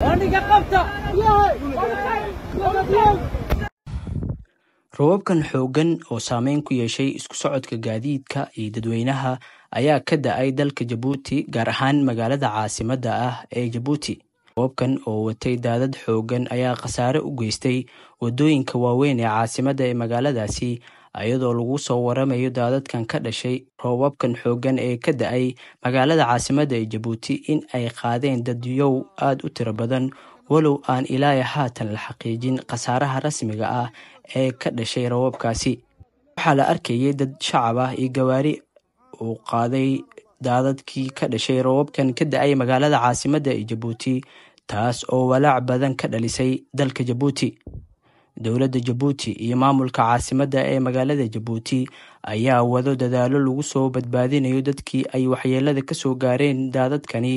robabkan xooggan oo saameyn ku yeeshay isku socodka gaadiidka iyo dadweynaha ayaa ka da'ay dalka jabuuti gaar ahaan magaalada caasimadda ah ee jabuuti robabkan oo watay daadad xooggan ayaa khasaare u geystay waddooyinka waaweyn ee caasimadda ee magaaladaasi ayadoo lagu soo waramayo daadadkan ka dhashay roobabkan xooggan ee ka da-ay magaalada caasimadda ee jabuuti in ay qaadeen dadyow aad u tiro badan walow aan ilaaya haatan la xaqiijin khasaaraha rasmiga ah ee ka dhashay roobabkaasi waxaa la arkayay dad shacab ah iyo gawaari uu qaaday daadadkii ka dhashay roobabkan ka da-ay magaalada caasimadda ee jabuuti taas oo walaac badan ka dhalisay dalka jabuuti dowladda jabuuti iyo maamulka caasimadda ee magaalada jabuuti ayaa wado dadaalo lagu soo badbaadinayo dadkii ay waxyeelada kasoo gaareen daadadkani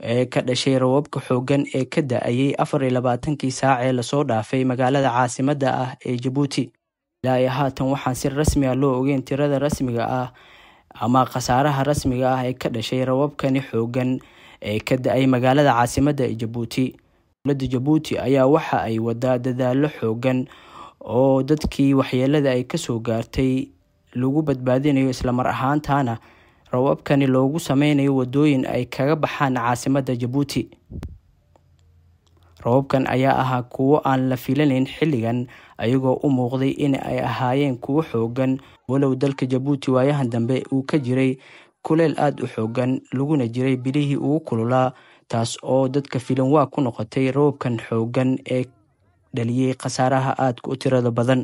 ee ka dhashay rawabka xooggan ee ka da-ayay afar iyo labaatankii saac ee lasoo dhaafay magaalada caasimadda ah ee jabuuti ilaa iyo haatan waxaan si rasmi ah loo ogeyn tirada rasmiga ah ama khasaaraha rasmiga ah ee ka dhashay rawabkani xooggan ee ka da-ay magaalada caasimadda ee jabuuti dowladda jabuuti ayaa waxa ay wadaa dadaalo xoogan oo dadkii waxyeelada ay kasoo gaartay lagu badbaadinayo islamar ahaantaana rababkani loogu sameynayo wadooyin ay kaga baxaan caasimada jabuuti rababkan ayaa ahaa kuwo aan la filanayn xilligan ayagoo u muuqday in ay ahaayeen kuwo xooggan walow dalka jabuuti waayahan dambe uu ka jiray kuleel aada u xoogan laguna jiray bilihii ugu kululaa taas oo dadka filan waa ku noqotay roobkan xooggan ee dhaliyey khasaaraha aadka u tirada badan